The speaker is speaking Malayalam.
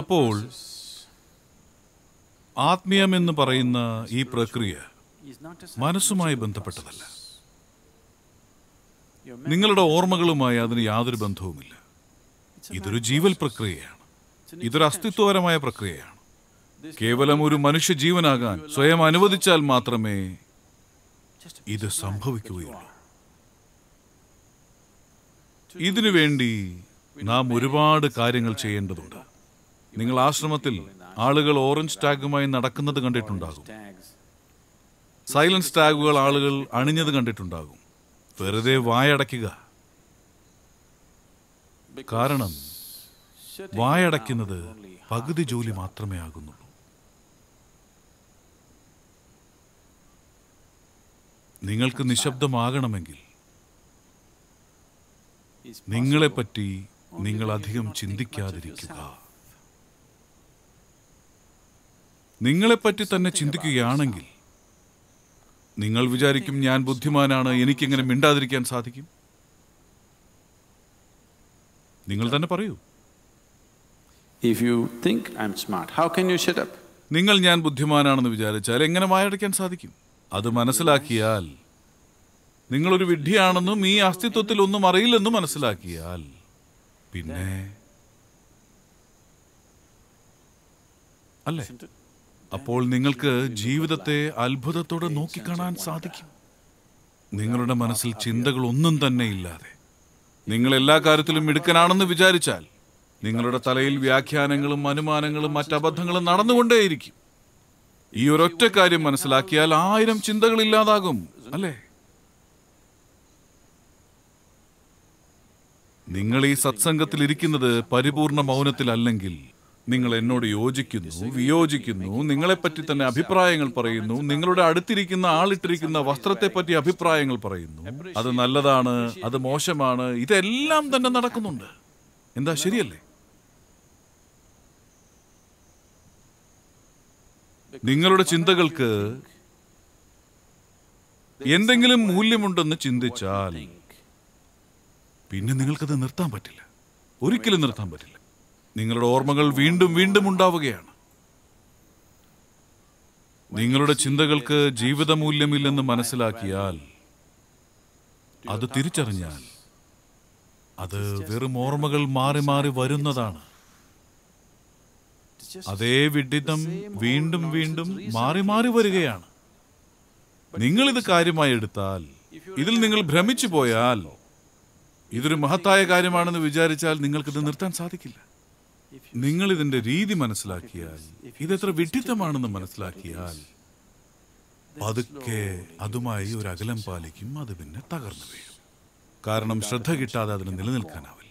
അപ്പോൾ ആത്മീയമെന്ന് പറയുന്ന ഈ പ്രക്രിയ മനസ്സുമായി ബന്ധപ്പെട്ടതല്ല നിങ്ങളുടെ ഓർമ്മകളുമായി അതിന് യാതൊരു ബന്ധവുമില്ല ഇതൊരു ജീവൽ പ്രക്രിയയാണ് ഇതൊരു അസ്തിത്വപരമായ പ്രക്രിയയാണ് കേവലം ഒരു മനുഷ്യ ജീവനാകാൻ സ്വയം അനുവദിച്ചാൽ മാത്രമേ ഇത് സംഭവിക്കുകയുള്ളൂ ഇതിനുവേണ്ടി നാം ഒരുപാട് കാര്യങ്ങൾ ചെയ്യേണ്ടതുണ്ട് നിങ്ങൾ ആശ്രമത്തിൽ ആളുകൾ ഓറഞ്ച് ടാഗുമായി നടക്കുന്നത് കണ്ടിട്ടുണ്ടാകും സൈലൻസ് ടാഗുകൾ ആളുകൾ അണിഞ്ഞത് കണ്ടിട്ടുണ്ടാകും വെറുതെ വായടയ്ക്കുക കാരണം വായടയ്ക്കുന്നത് പകുതി ജോലി മാത്രമേ ആകുന്നുള്ളൂ നിങ്ങൾക്ക് നിശബ്ദമാകണമെങ്കിൽ നിങ്ങളെപ്പറ്റി നിങ്ങൾ അധികം ചിന്തിക്കാതിരിക്കുക നിങ്ങളെപ്പറ്റി തന്നെ ചിന്തിക്കുകയാണെങ്കിൽ നിങ്ങൾ വിചാരിക്കും ഞാൻ ബുദ്ധിമാനാണ് എനിക്കെങ്ങനെ മിണ്ടാതിരിക്കാൻ സാധിക്കും നിങ്ങൾ തന്നെ പറയൂ if you think I'm smart how can you shut up നിങ്ങൾ ഞാൻ ബുദ്ധിമാനാണെന്ന് വിചാരിച്ചാൽ എങ്ങനെ വായടയ്ക്കാൻ സാധിക്കും അത് മനസ്സിലാക്കിയാൽ നിങ്ങളൊരു വിഡ്ഢിയാണെന്നും ഈ അസ്തിത്വത്തിൽ ഒന്നും അറിയില്ലെന്നും മനസ്സിലാക്കിയാൽ പിന്നെ അല്ലേ അപ്പോൾ നിങ്ങൾക്ക് ജീവിതത്തെ അത്ഭുതത്തോടെ നോക്കിക്കാണാൻ സാധിക്കും നിങ്ങളുടെ മനസ്സിൽ ചിന്തകൾ ഒന്നും തന്നെ ഇല്ലാതെ നിങ്ങൾ എല്ലാ കാര്യത്തിലും മിടുക്കനാണെന്ന് വിചാരിച്ചാൽ നിങ്ങളുടെ തലയിൽ വ്യാഖ്യാനങ്ങളും അനുമാനങ്ങളും മറ്റബദ്ധങ്ങളും നടന്നുകൊണ്ടേയിരിക്കും ഈ ഒരൊറ്റ കാര്യം മനസ്സിലാക്കിയാൽ ആയിരം ചിന്തകൾ ഇല്ലാതാകും അല്ലേ നിങ്ങൾ ഈ സത്സംഗത്തിൽ ഇരിക്കുന്നത് പരിപൂർണ മൗനത്തിലല്ലെങ്കിൽ നിങ്ങൾ എന്നോട് യോജിക്കുന്നു വിയോജിക്കുന്നു നിങ്ങളെപ്പറ്റി തന്നെ അഭിപ്രായങ്ങൾ പറയുന്നു നിങ്ങളുടെ അടുത്തിരിക്കുന്ന ആളിട്ടിരിക്കുന്ന വസ്ത്രത്തെപ്പറ്റി അഭിപ്രായങ്ങൾ പറയുന്നു അത് നല്ലതാണ് അത് മോശമാണ് ഇതെല്ലാം തന്നെ നടക്കുന്നുണ്ട് എന്താ ശരിയല്ലേ നിങ്ങളുടെ ചിന്തകൾക്ക് എന്തെങ്കിലും മൂല്യമുണ്ടെന്ന് ചിന്തിച്ചാൽ പിന്നെ നിങ്ങൾക്കത് നിർത്താൻ പറ്റില്ല ഒരിക്കലും നിർത്താൻ പറ്റില്ല നിങ്ങളുടെ ഓർമ്മകൾ വീണ്ടും വീണ്ടും ഉണ്ടാവുകയാണ് നിങ്ങളുടെ ചിന്തകൾക്ക് ജീവിതമൂല്യമില്ലെന്ന് മനസ്സിലാക്കിയാൽ അത് തിരിച്ചറിഞ്ഞാൽ അത് വെറും ഓർമ്മകൾ മാറി മാറി വരുന്നതാണ് അതേ വിഡിതം വീണ്ടും വീണ്ടും മാറി മാറി വരികയാണ് നിങ്ങൾ ഇത് കാര്യമായി എടുത്താൽ ഇതിൽ നിങ്ങൾ ഭ്രമിച്ചു പോയാൽ ഇതൊരു മഹത്തായ കാര്യമാണെന്ന് വിചാരിച്ചാൽ നിങ്ങൾക്കിത് നിർത്താൻ സാധിക്കില്ല നിങ്ങൾ ഇതിന്റെ രീതി മനസ്സിലാക്കിയാൽ ഇതെത്ര വിഡ്ഢിത്തമാണെന്ന് മനസ്സിലാക്കിയാൽ പതുക്കെ അതുമായി ഒരു അകലം പാലിക്കും അത് പിന്നെ തകർന്നു വീഴും കാരണം ശ്രദ്ധ കിട്ടാതെ അതിന് നിലനിൽക്കാനാവില്ല